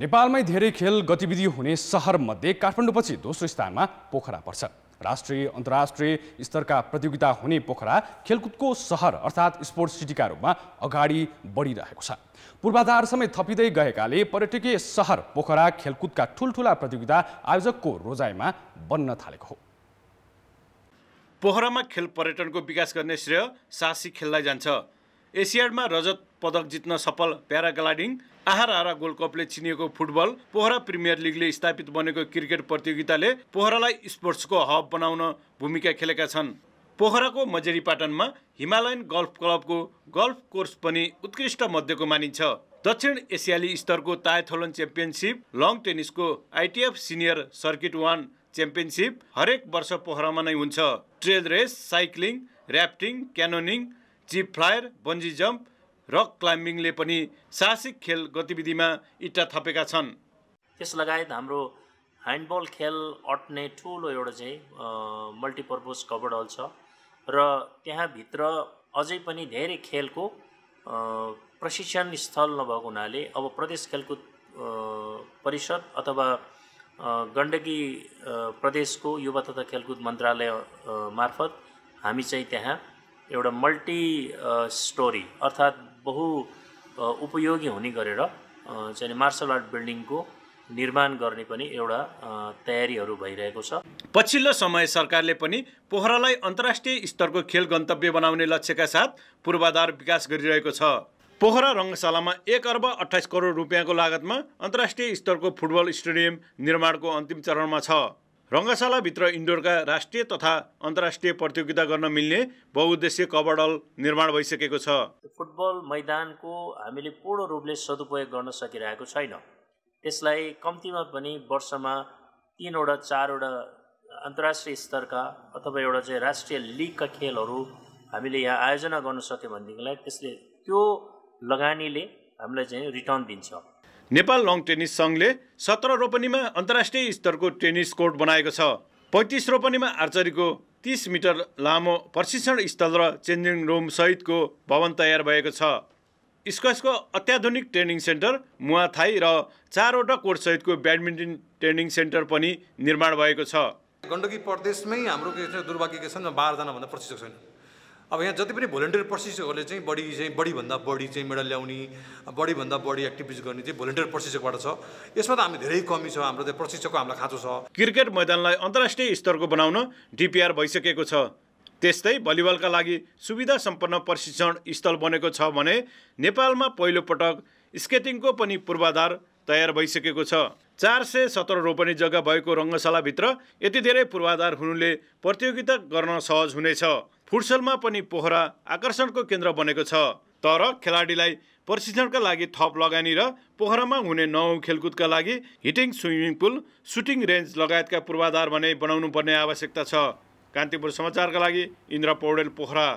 नेपालमै धेरै खेल गतिविधि हुने सहरमध्ये काठमाडौँपछि दोस्रो स्थानमा पोखरा पर्छ राष्ट्रिय अन्तर्राष्ट्रिय स्तरका प्रतियोगिता हुने पोखरा खेलकुदको सहर अर्थात् स्पोर्ट्स सिटीका रूपमा अगाडि बढिरहेको छ पूर्वाधार समय थपिँदै गएकाले पर्यटकीय सहर पोखरा खेलकुदका ठुल्ठुला प्रतियोगिता आयोजकको रोजाइमा बन्न थालेको हो पोखरामा खेल पर्यटनको विकास गर्ने श्रेय साहसी खेललाई जान्छ एसियाडमा रजत पदक जित्न सफल प्याराग्लाइडिङ आहार आहारा गोल्ड कपले चिनिएको फुटबल पोहरा प्रिमियर लिगले स्थापित बनेको क्रिकेट प्रतियोगिताले पोहरालाई स्पोर्ट्सको हब बनाउन भूमिका खेलेका छन् पोखराको मजेरीपाटनमा हिमालयन गल्फ क्लबको गल्फ कोर्स पनि उत्कृष्ट मध्येको मानिन्छ दक्षिण एसियाली स्तरको तायथोलन च्याम्पियनसिप लङ टेनिसको ITF senior circuit one championship हरेक वर्ष पोखरामा नै हुन्छ trail race cycling rafting canyoning zip flyer bungee jump rock क्लाइम्बिङले पनि साहसिक खेल गतिविधिमा इट्टा थपेका छन् त्यस लगायत हाम्रो ह्यान्डबल खेल अट्ने ठुलो एउटा चाहिँ मल्टिपर्पोज कभर हल छ र त्यहाँभित्र अझै पनि धेरै खेलको प्रशिक्षण स्थल नभएको हुनाले अब प्रदेश खेलकुद परिषद अथवा गण्डकी प्रदेशको युवा तथा खेलकुद मन्त्रालय मार्फत हामी चाहिँ त्यहाँ एउटा मल्टी स्टोरी अर्थात् बहु उपयोगी हुने गरेर चाहिँ मार्सल आर्ट बिल्डिङको निर्माण गर्ने पनि एउटा तयारीहरू भइरहेको छ पछिल्लो समय सरकारले पनि पोखरालाई अन्तर्राष्ट्रिय स्तरको खेल गन्तव्य बनाउने लक्ष्यका साथ पूर्वाधार विकास गरिरहेको छ पोखरा रङ्गशालामा एक अर्ब अठाइस करोड रुपियाँको लागतमा अन्तर्राष्ट्रिय स्तरको फुटबल स्टेडियम निर्माणको अन्तिम चरणमा छ रङ्गशालाभित्र इन्डोरका राष्ट्रिय तथा अन्तर्राष्ट्रिय प्रतियोगिता गर्न मिल्ने बहुद्देश्य कबडल निर्माण भइसकेको छ फुटबल मैदानको हामीले पूर्ण रूपले सदुपयोग गर्न सकिरहेको छैन त्यसलाई कम्तीमा पनि वर्षमा तिनवटा चारवटा अन्तर्राष्ट्रिय स्तरका अथवा एउटा चाहिँ राष्ट्रिय लिगका खेलहरू हामीले यहाँ आयोजना गर्न सक्यौँ भनेदेखिलाई त्यसले त्यो लगानीले हामीलाई चाहिँ रिटर्न दिन्छ नेपाल लङ टेनिस सङ्घले सत्र रोपनीमा अन्तर्राष्ट्रिय स्तरको टेनिस कोर्ट बनाएको छ पैँतिस रोपनीमा आर्चरीको तिस मिटर लामो प्रशिक्षण स्थल र चेन्जिङ रुम सहितको भवन तयार भएको छ स्क्वासको अत्याधुनिक ट्रेनिङ सेन्टर मुवाथाई र चारवटा कोर्ट सहितको ब्याडमिन्टन ट्रेनिङ सेन्टर पनि निर्माण भएको छ गण्डकी प्रदेशमै हाम्रो के छ दुर्भाग्य के छ बाह्रजनाभन्दा प्रशिक्षक छैन अब यहाँ जति पनि भोलिन्टियर प्रशिक्षकहरूले चाहिँ बढी चाहिँ बढीभन्दा बढी चाहिँ मेडल ल्याउने बढीभन्दा बढी एक्टिभिज गर्ने चाहिँ भोलिन्टियर प्रशिक्षकबाट छ यसमा त हामी धेरै कमी छ हाम्रो त्यो प्रशिक्षकको हामीलाई खाँचो छ क्रिकेट मैदानलाई अन्तर्राष्ट्रिय स्तरको बनाउन डिपिआर भइसकेको छ त्यस्तै भलिबलका लागि सुविधा सम्पन्न प्रशिक्षण स्थल बनेको छ भने नेपालमा पहिलोपटक स्केटिङको पनि पूर्वाधार तयार भइसकेको छ चार सय सत्र रोपनी जग्गा भएको रङ्गशालाभित्र यति धेरै पूर्वाधार हुनुले प्रतियोगिता गर्न सहज हुनेछ फुटसलमा पनि पोखरा आकर्षणको केन्द्र बनेको छ तर खेलाडीलाई प्रशिक्षणका लागि थप लगानी र पोखरामा हुने नौ खेलकुदका लागि heating swimming pool shooting range लगायतका पूर्वाधार भने बनाउनु पर्ने आवश्यकता छ कान्तिपुर समाचारका लागि इन्द्र पौडेल पोखरा